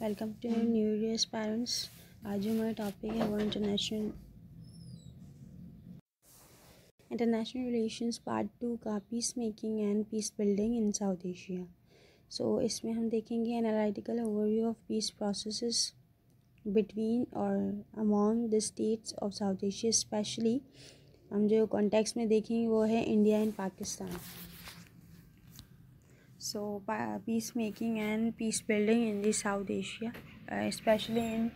Welcome to new years parents आज जो हमारा टॉपिक है वो international international relations part two का peace making and peace building in South Asia so इसमें हम देखेंगे analytical overview of peace process between और among the states of South Asia specially हम जो कॉन्टेक्स में देखेंगे वो है India and Pakistan so peace making and peace building in the south asia uh, especially in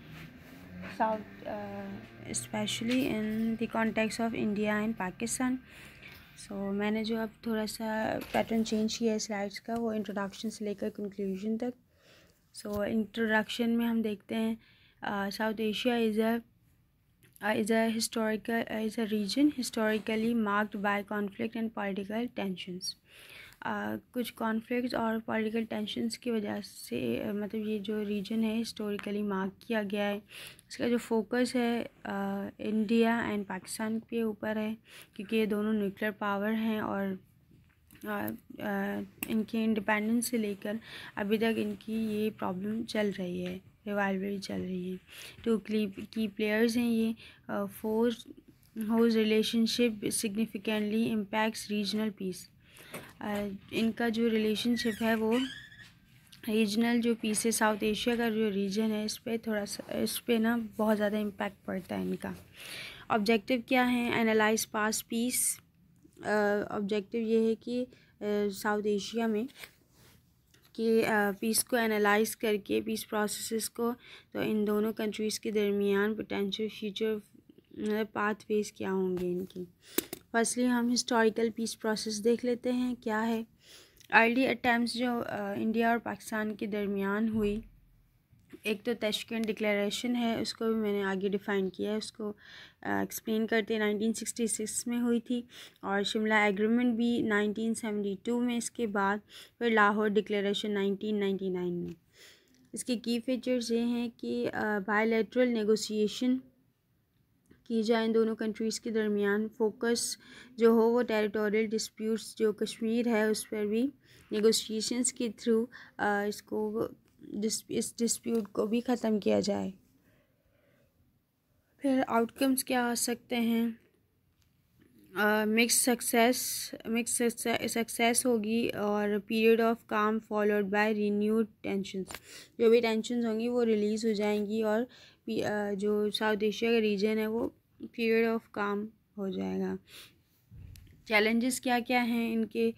south uh, especially in the context of india and pakistan so so, मैंने जो अब थोड़ा सा पैटर्न चेंज किया है स्लाइड्स का वो इंट्रोडक्शन से लेकर कंक्लूजन तक सो so, इंट्रोडक्शन में हम देखते हैं South Asia is a is a historical is a region historically marked by conflict and political tensions आ, कुछ कॉन्फ्लिक्ट और पॉलिटिकल टेंशनस की वजह से मतलब ये जो रीजन है हिस्टोरिकली मार्क किया गया है इसका जो फोकस है आ, इंडिया एंड पाकिस्तान के ऊपर है क्योंकि ये दोनों न्यूक्लियर पावर हैं और इनके इंडिपेंडेंस से लेकर अभी तक इनकी ये प्रॉब्लम चल रही है रिवाइवरी चल रही है टू की प्लेयर्स हैं ये force whose relationship significantly impacts regional peace इनका जो रिलेशनशिप है वो रीजनल जो पीस है साउथ एशिया का जो रीजन है इस पर थोड़ा सा इस पर ना बहुत ज़्यादा इम्पैक्ट पड़ता है इनका ऑब्जेक्टिव क्या है एनालाइज पास पीस ऑब्जेक्टिव ये है कि साउथ uh, एशिया में कि पीस को एनालाइज करके पीस प्रोसेस को तो इन दोनों कंट्रीज़ के दरमियान पोटेंशियल फ्यूचर पाथ फेस क्या होंगे इनकी फर्स्टली हम हिस्टोरिकल पीस प्रोसेस देख लेते हैं क्या है अर्ली अटैम्प्ट जो इंडिया और पाकिस्तान के दरमियान हुई एक तो तशकन डिक्लेरेशन है उसको भी मैंने आगे डिफ़ाइन किया है उसको एक्सप्लेन करते 1966 में हुई थी और शिमला एग्रीमेंट भी 1972 में इसके बाद फिर लाहौर डिक्लेरेशन 1999 में इसके की फीचर्स ये हैं कि बायलैटरल नेगोशिएशन की जाए इन दोनों कंट्रीज़ के दरमियान फोकस जो हो वो टेरिटोरियल डिस्प्यूट्स जो कश्मीर है उस पर भी नेगोशिएशंस के थ्रू इसको इस डिस्प्यूट को भी ख़त्म किया जाए फिर आउटकम्स क्या आ सकते हैं मिक्स सक्सेस मिक्स सक्सेस होगी और period of calm followed by renew tension जो भी टेंशन होंगी वो रिलीज़ हो जाएंगी और uh, जो साउथ एशिया का रीजन है वो पीरियड ऑफ काम हो जाएगा चैलेंजेस क्या क्या हैं इनके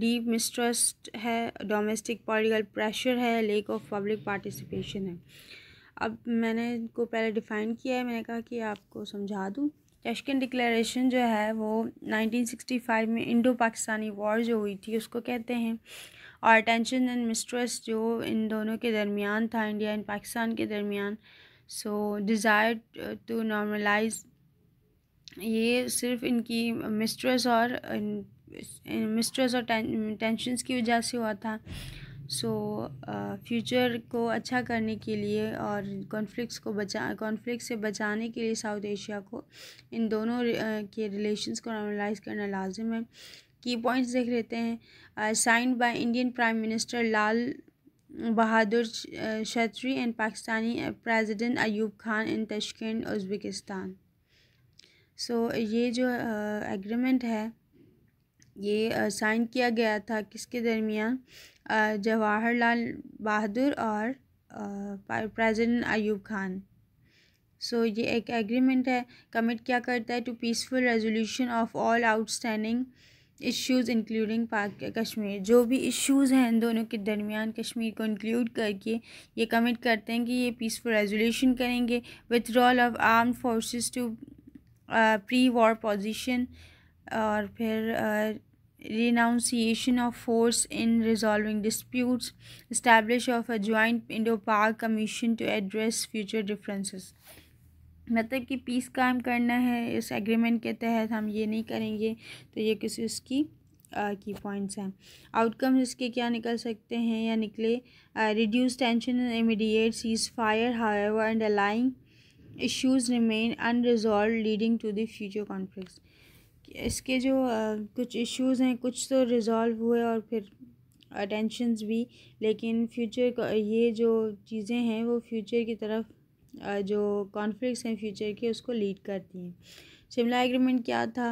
डीप मिसट्रस्ट है डोमेस्टिक पॉलिटिकल प्रेशर है लेक ऑफ पब्लिक पार्टिसिपेशन है अब मैंने इनको पहले डिफ़ाइन किया है मैंने कहा कि आपको समझा दूँ टशकन डिक्लेरेशन जो है वो 1965 में इंडो पाकिस्तानी वॉर जो हुई थी उसको कहते हैं और टेंशन एंड मिस्ट्रेस जो इन दोनों के दरमियान था इंडिया एंड पाकिस्तान के दरमियान सो डिज़ायर टू नॉर्मलाइज ये सिर्फ इनकी मिस्ट्रेस और मिस्ट्रेस और टेंशन की वजह से हुआ था सो so, फ्यूचर uh, को अच्छा करने के लिए और कॉन्फ्लिक्ट्स को बचा कॉन्फ्लिक्ट से बचाने के लिए साउथ एशिया को इन दोनों uh, के रिलेशंस को नॉर्मलाइज करना लाजिम है की पॉइंट्स देख लेते हैं signed by Indian prime minister Lal Bahadur Shastri and Pakistani president Ayub Khan in Tashkent Uzbekistan so ये जो एग्रीमेंट है ये साइन किया गया था किसके दरमियान जवाहरलाल बहादुर और president Ayub Khan so so, ये एक एग्रीमेंट है कमिट क्या करता है to peaceful resolution of all outstanding issues including Pak Kashmir जो भी इश्यूज़ हैं इन दोनों के दरमियान कश्मीर को इंक्लूड करके ये कमिट करते हैं कि ये पीसफुल रेजोल्यूशन करेंगे withdrawal of arm forces to pre war position और फिर renunciation of force in resolving dispute establish of a joint Indo Pak commission to address future differences मतलब कि पीस कायम करना है इस एग्रीमेंट के तहत हम ये नहीं करेंगे तो ये किसी उसकी की पॉइंट्स हैं आउटकम्स इसके क्या निकल सकते हैं या निकले reduce tension immediate cease fire how and underlying issues remain unresolved leading to the future conflicts इसके जो आ, कुछ इश्यूज हैं कुछ तो रिजॉल्व हुए और फिर अटेंशंस भी लेकिन फ्यूचर ये जो चीज़ें हैं वो फ्यूचर की तरफ आ, जो कॉन्फ्लिक्स हैं फ्यूचर के उसको लीड करती हैं शिमला एग्रीमेंट क्या था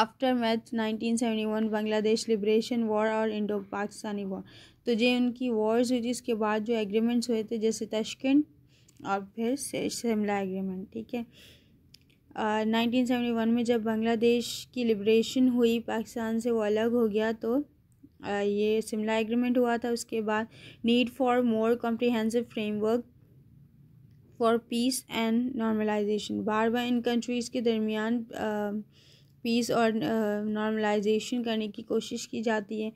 aftermath nineteen seventy one Bangladesh liberation war और इंडो पाकिस्तानी वॉर तो ये उनकी वॉर्स हुई थी इसके बाद जो एग्रीमेंट्स हुए थे जैसे तशकंड और फिर शिमला एग्रीमेंट ठीक है नाइनटीन सेवेंटी वन में जब बांग्लादेश की लिब्रेशन हुई पाकिस्तान से वो अलग हो गया तो uh, ये शिमला एग्रीमेंट हुआ था उसके बाद need for more comprehensive framework for peace and normalization बार बार इन कंट्रीज़ के दरमियान पीस और नॉर्मलाइजेशन करने की कोशिश की जाती है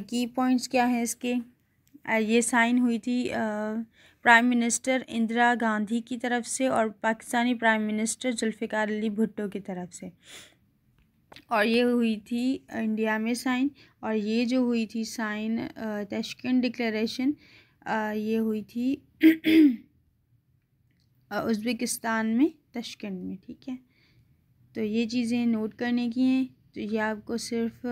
की uh, पॉइंट्स क्या हैं इसके uh, ये साइन हुई थी uh, prime minister Indira Gandhi की तरफ से और पाकिस्तानी प्राइम मिनिस्टर जुल्फ़िकार अली भुट्टो की तरफ से और ये हुई थी इंडिया में साइन और ये जो हुई थी साइन तश्किन डिक्लेरेशन ये हुई थी उज़्बेकिस्तान में तशकन में ठीक है तो ये चीज़ें नोट करने की हैं तो ये आपको सिर्फ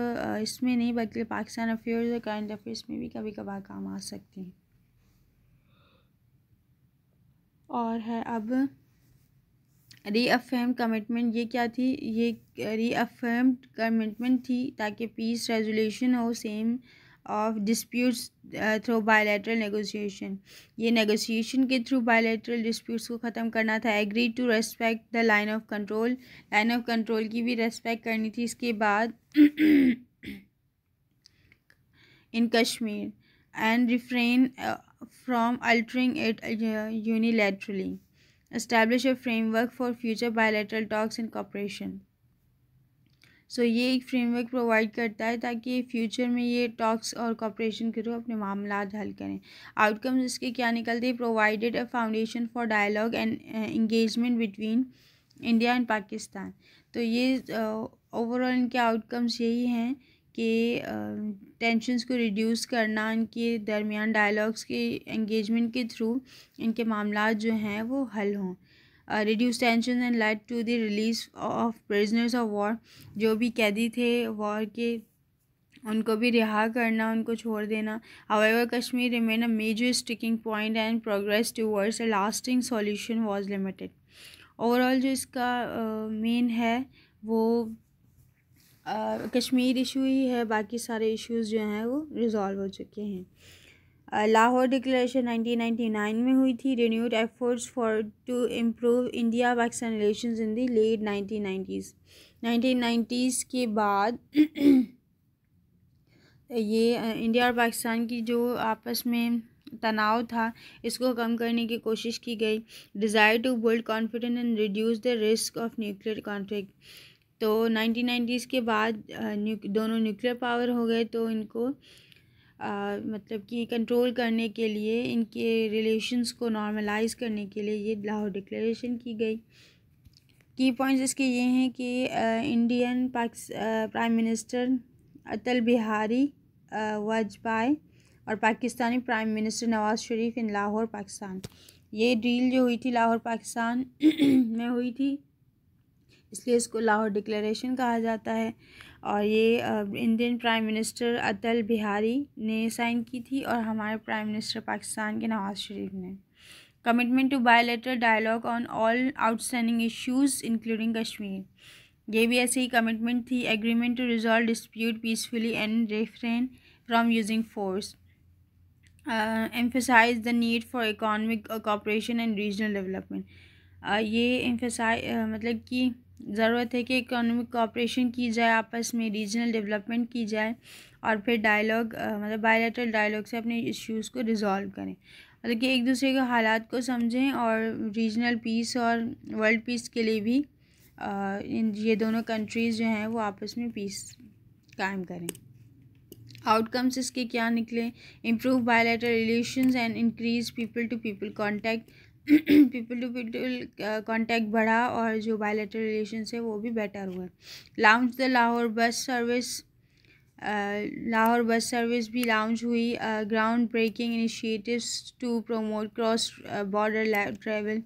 इसमें नहीं बल्कि पाकिस्तान अफेयर्स और करंट अफेयर्स में भी कभी कभार काम आ सकती हैं और है अब रीअफर्म कमिटमेंट ये क्या थी ये रीअफर्म कमिटमेंट थी ताकि पीस रेजोल्यूशन हो same of disputes through bilateral negotiation ये नेगोशिएशन के थ्रू बायोलेट्रल डिस्प्यूट्स को ख़त्म करना था agree to respect the line of control line of control की भी रेस्पेक्ट करनी थी इसके बाद in Kashmir and refrain from altering it uh, unilaterally. Establish a framework for future bilateral talks and cooperation. So so, ये एक फ्रेमवर्क प्रोवाइड करता है ताकि फ्यूचर में ये टॉक्स और कॉपरेशन के थ्रू अपने मामला हल करें आउटकम्स इसके क्या निकलते हैं provided a foundation for dialogue and engagement between India and Pakistan तो ये ओवरऑल uh, इनके आउटकम्स यही हैं के टेंशन्स को रिड्यूस करना इनके दरमियान डायलॉग्स के एंगेजमेंट के थ्रू इनके मामला जो हैं वो हल हों reduce tension and light to the release of prisoners of war जो भी कैदी थे वॉर के उनको भी रिहा करना उनको छोड़ देना however Kashmir remain a major sticking point and progress towards a lasting solution was limited overall जो इसका मेन uh, है वो कश्मीर इशू ही है बाकी सारे इश्यूज जो हैं वो रिजॉल्व हो चुके हैं लाहौर डिक्लेरेशन 1999 में हुई थी renewed efforts for to improve India Pakistan relation in the late nineteen 1990s के बाद ये इंडिया और पाकिस्तान की जो आपस में तनाव था इसको कम करने की कोशिश की गई desire to build confidence and reduce the risk of nuclear conflict तो नाइनटीन नाइन्टीज़ के बाद दोनों न्यूक्लियर पावर हो गए तो इनको आ, मतलब कि कंट्रोल करने के लिए इनके रिलेशंस को नॉर्मलाइज करने के लिए ये लाहौर डिक्लेरेशन की गई की पॉइंट्स इसके ये हैं कि आ, इंडियन पाकिस प्राइम मिनिस्टर अटल बिहारी वाजपेयी और Pakistani prime minister Nawaz Sharif in Lahore Pakistan ये डील जो हुई थी लाहौर पाकिस्तान में हुई थी इसलिए इसको लाहौर डिक्लेरेशन कहा जाता है और ये Indian prime minister Atal Bihari ने साइन की थी और हमारे प्राइम मिनिस्टर पाकिस्तान के नवाज शरीफ ने commitment to bilateral dialogue on all outstanding issues including Kashmir ये भी ऐसी ही कमिटमेंट थी agreement to resolve dispute peacefully and refrain from using force emphasize the need for economic cooperation and regional development ये emphasize मतलब कि ज़रूरत है कि इकोनॉमिक कॉपरेशन की जाए आपस में रीजनल डेवलपमेंट की जाए और फिर डायलॉग मतलब बायोलेटरल डायलॉग से अपने इश्यूज़ को रिजॉल्व करें मतलब कि एक दूसरे के हालात को समझें और रीजनल पीस और वर्ल्ड पीस के लिए भी इन ये दोनों कंट्रीज़ जो हैं वो आपस में पीस कायम करें आउटकम्स इसके क्या निकले improve bilateral relation and increase people to people contact people to people contact बढ़ा और जो बायोलेटर रिलेशन है वो भी बेटर हुए lounge the Lahore bus service Lahore bus service भी लॉन्च हुई ground breaking initiatives to promote cross border travel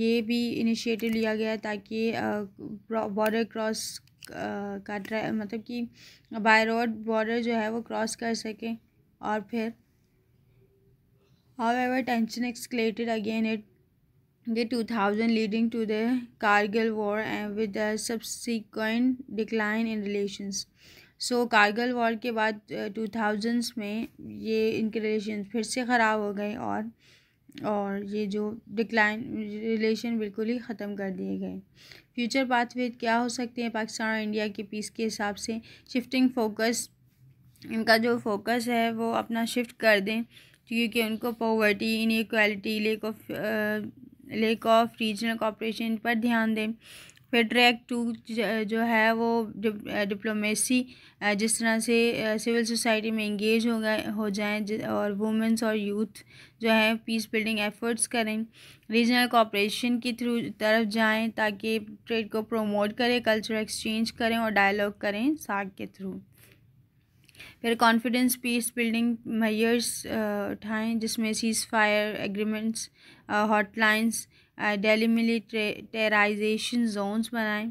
ये भी इनिशिएटिव लिया गया ताकि बॉर्डर क्रॉस का मतलब कि बाय रोड बॉर्डर जो है वो क्रॉस कर सकें और फिर However, tension escalated again in the 2000 leading to the Kargil war and with the subsequent decline in relations. So so, Kargil war के बाद टू uh, थाउजेंड्स में ये इनके रिलेशन फिर से ख़राब हो गए और और ये जो डिक्लाइन रिलेशन बिल्कुल ही ख़त्म कर दिए गए फ्यूचर पाथवे क्या हो सकते हैं पाकिस्तान और इंडिया के पीस के हिसाब से शिफ्टिंग फोकस इनका जो फोकस है वो अपना शिफ्ट कर दें क्योंकि उनको poverty inequality lack of lack of regional cooperation पर ध्यान दें फिर ट्रैक टू जो है वो डिप्लोमेसी uh, uh, जिस तरह से सिविल uh, सोसाइटी में इंगेज हो गए हो जाए और वुमेंस और यूथ जो है पीस बिल्डिंग एफर्ट्स करें रीजनल कॉपरेशन के थ्रू तरफ जाएं ताकि ट्रेड को प्रमोट करें कल्चर एक्सचेंज करें और डायलॉग करें साग के थ्रू फिर कॉन्फिडेंस पीस बिल्डिंग मैयर्स उठाएँ जिसमें cease fire agreements hotlines demilitarization zones बनाएँ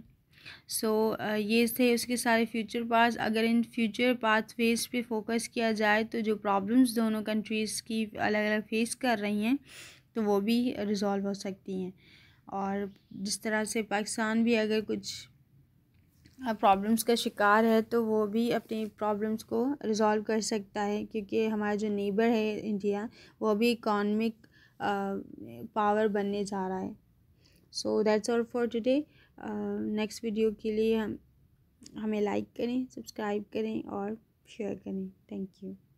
सो so, uh, ये थे उसके सारे फ्यूचर पास अगर इन फ्यूचर पाथ फेस पे फोकस किया जाए तो जो प्रॉब्लम्स दोनों कंट्रीज़ की अलग अलग फेस कर रही हैं तो वो भी रिज़ॉल्व हो सकती हैं और जिस तरह से पाकिस्तान भी अगर कुछ प्रॉब्लम्स का शिकार है तो वो भी अपनी प्रॉब्लम्स को रिज़ॉल्व कर सकता है क्योंकि हमारा जो नेबर है इंडिया वो भी इकॉनमिक पावर बनने जा रहा है so that's all for today next video के लिए हम हमें लाइक करें सब्सक्राइब करें और शेयर करें थैंक यू